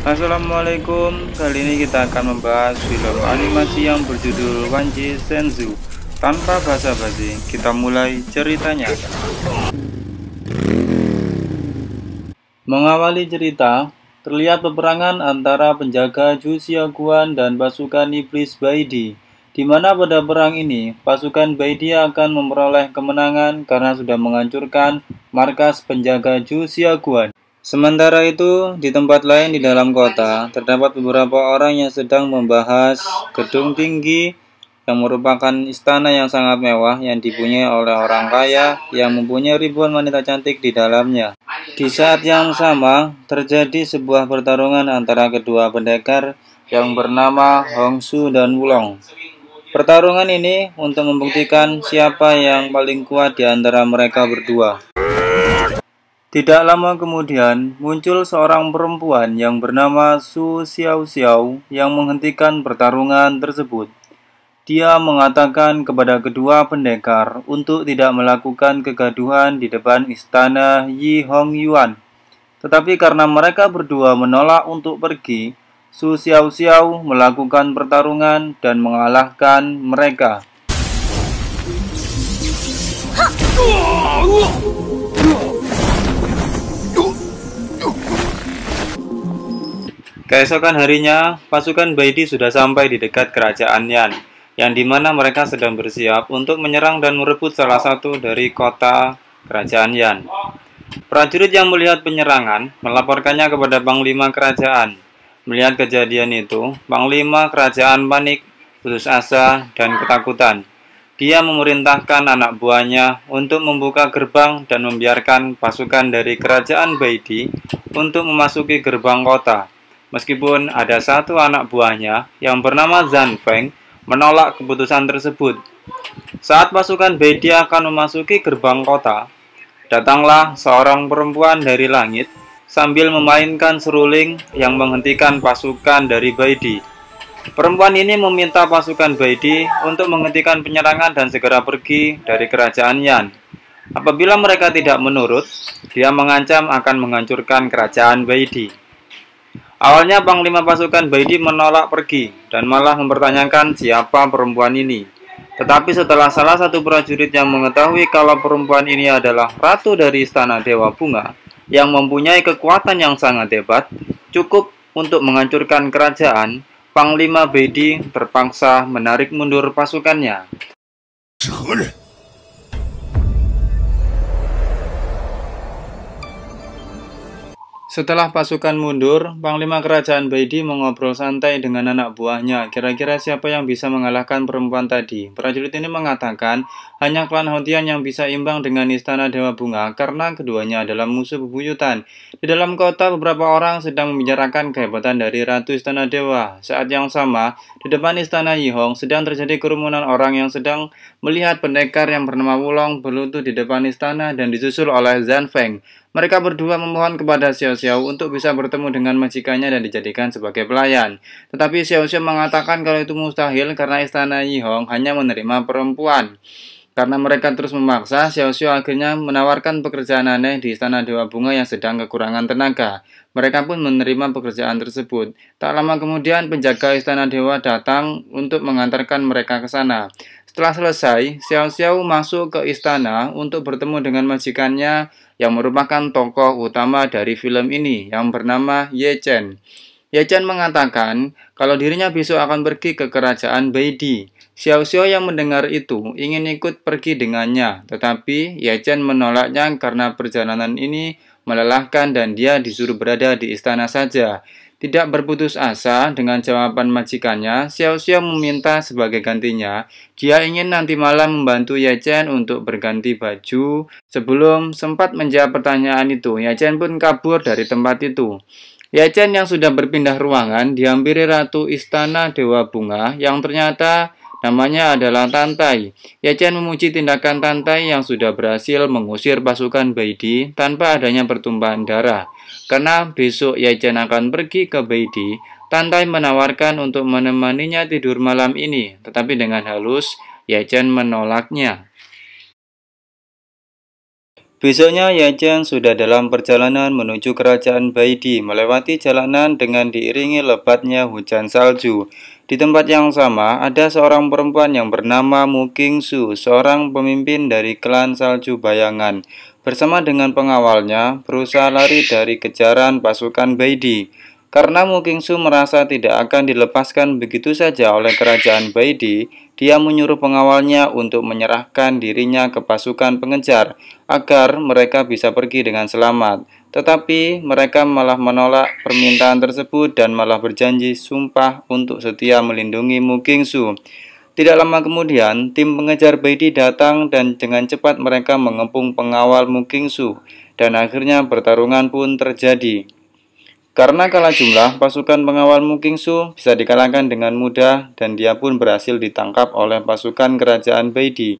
Assalamualaikum, kali ini kita akan membahas film animasi yang berjudul Wanji Senzu Tanpa bahasa basi kita mulai ceritanya Mengawali cerita, terlihat peperangan antara penjaga Ju Xiaoguan dan pasukan Iblis Baidi di mana pada perang ini pasukan Baidi akan memperoleh kemenangan karena sudah menghancurkan markas penjaga Ju Xiaoguan. Sementara itu, di tempat lain di dalam kota, terdapat beberapa orang yang sedang membahas gedung tinggi yang merupakan istana yang sangat mewah yang dipunyai oleh orang kaya yang mempunyai ribuan wanita cantik di dalamnya. Di saat yang sama, terjadi sebuah pertarungan antara kedua pendekar yang bernama Hong Su dan Wulong. Pertarungan ini untuk membuktikan siapa yang paling kuat di antara mereka berdua. Tidak lama kemudian, muncul seorang perempuan yang bernama Su Xiao Xiao yang menghentikan pertarungan tersebut. Dia mengatakan kepada kedua pendekar untuk tidak melakukan kegaduhan di depan istana Yi Hong Yuan. Tetapi karena mereka berdua menolak untuk pergi, Su Xiao Xiao melakukan pertarungan dan mengalahkan mereka. Ha! Keesokan harinya, pasukan Baidi sudah sampai di dekat kerajaan Yan, yang dimana mereka sedang bersiap untuk menyerang dan merebut salah satu dari kota kerajaan Yan. Prajurit yang melihat penyerangan melaporkannya kepada Panglima Kerajaan. Melihat kejadian itu, Panglima Kerajaan panik, putus asa, dan ketakutan. Dia memerintahkan anak buahnya untuk membuka gerbang dan membiarkan pasukan dari Kerajaan Baidi untuk memasuki gerbang kota. Meskipun ada satu anak buahnya yang bernama Zhan Feng menolak keputusan tersebut. Saat pasukan Di akan memasuki gerbang kota, datanglah seorang perempuan dari langit sambil memainkan seruling yang menghentikan pasukan dari Baidi. Perempuan ini meminta pasukan Baidi untuk menghentikan penyerangan dan segera pergi dari kerajaan Yan. Apabila mereka tidak menurut, dia mengancam akan menghancurkan kerajaan Baidi. Awalnya Panglima Pasukan Baidi menolak pergi dan malah mempertanyakan siapa perempuan ini. Tetapi setelah salah satu prajurit yang mengetahui kalau perempuan ini adalah ratu dari istana Dewa Bunga yang mempunyai kekuatan yang sangat hebat, cukup untuk menghancurkan kerajaan, Panglima Bedi terpaksa menarik mundur pasukannya. Setelah pasukan mundur, Panglima Kerajaan Baidi mengobrol santai dengan anak buahnya. Kira-kira siapa yang bisa mengalahkan perempuan tadi? Prajurit ini mengatakan, hanya klan Hontian yang bisa imbang dengan Istana Dewa Bunga karena keduanya adalah musuh bebuyutan. Di dalam kota, beberapa orang sedang membicarakan kehebatan dari Ratu Istana Dewa. Saat yang sama, di depan Istana Yihong sedang terjadi kerumunan orang yang sedang melihat pendekar yang bernama Wulong berlutut di depan istana dan disusul oleh Zhan Feng. Mereka berdua memohon kepada Xiao Xiao untuk bisa bertemu dengan majikannya dan dijadikan sebagai pelayan. Tetapi Xiao Xiao mengatakan kalau itu mustahil karena istana Yi Hong hanya menerima perempuan. Karena mereka terus memaksa, Xiao Xiu akhirnya menawarkan pekerjaan aneh di Istana Dewa Bunga yang sedang kekurangan tenaga. Mereka pun menerima pekerjaan tersebut. Tak lama kemudian, penjaga Istana Dewa datang untuk mengantarkan mereka ke sana. Setelah selesai, Xiao Xiao masuk ke istana untuk bertemu dengan majikannya yang merupakan tokoh utama dari film ini yang bernama Ye Chen. Yajan mengatakan kalau dirinya besok akan pergi ke kerajaan Beidi. Xiao yang mendengar itu ingin ikut pergi dengannya, tetapi Yajan menolaknya karena perjalanan ini melelahkan dan dia disuruh berada di istana saja. Tidak berputus asa dengan jawaban majikannya, Xiao Xiao meminta sebagai gantinya, dia ingin nanti malam membantu Yajan untuk berganti baju. Sebelum sempat menjawab pertanyaan itu, Yajan pun kabur dari tempat itu. Yachen yang sudah berpindah ruangan dihampiri Ratu Istana Dewa Bunga yang ternyata namanya adalah Tantai. Yachen memuji tindakan Tantai yang sudah berhasil mengusir pasukan Baidi tanpa adanya pertumpahan darah. Karena besok Yachen akan pergi ke Baidi, Tantai menawarkan untuk menemaninya tidur malam ini, tetapi dengan halus Yachen menolaknya. Besoknya Yajang sudah dalam perjalanan menuju kerajaan Baidi melewati jalanan dengan diiringi lebatnya hujan salju. Di tempat yang sama ada seorang perempuan yang bernama Mukingsu, Su, seorang pemimpin dari klan salju bayangan. Bersama dengan pengawalnya berusaha lari dari kejaran pasukan Baidi. Karena Mukingsu Su merasa tidak akan dilepaskan begitu saja oleh kerajaan Baidi, dia menyuruh pengawalnya untuk menyerahkan dirinya ke pasukan pengejar agar mereka bisa pergi dengan selamat. Tetapi mereka malah menolak permintaan tersebut dan malah berjanji sumpah untuk setia melindungi Mugingsu. Tidak lama kemudian, tim pengejar Beidi datang dan dengan cepat mereka mengepung pengawal Mugingsu dan akhirnya pertarungan pun terjadi. Karena kalah jumlah, pasukan pengawal Mukingsu bisa dikalahkan dengan mudah dan dia pun berhasil ditangkap oleh pasukan kerajaan Beidi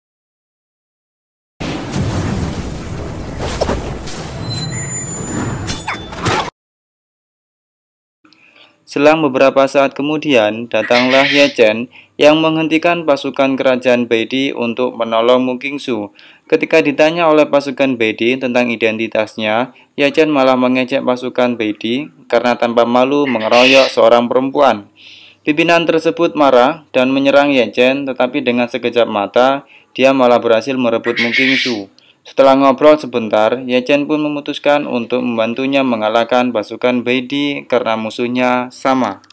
Selang beberapa saat kemudian, datanglah Chen yang menghentikan pasukan kerajaan Beidi untuk menolong Mukingsu. Ketika ditanya oleh pasukan Beidi tentang identitasnya, Chen malah mengejek pasukan Beidi karena tanpa malu mengeroyok seorang perempuan. Pimpinan tersebut marah dan menyerang Chen, tetapi dengan sekejap mata, dia malah berhasil merebut Mukingsu. Setelah ngobrol sebentar, Yechen pun memutuskan untuk membantunya mengalahkan pasukan Beidi karena musuhnya sama.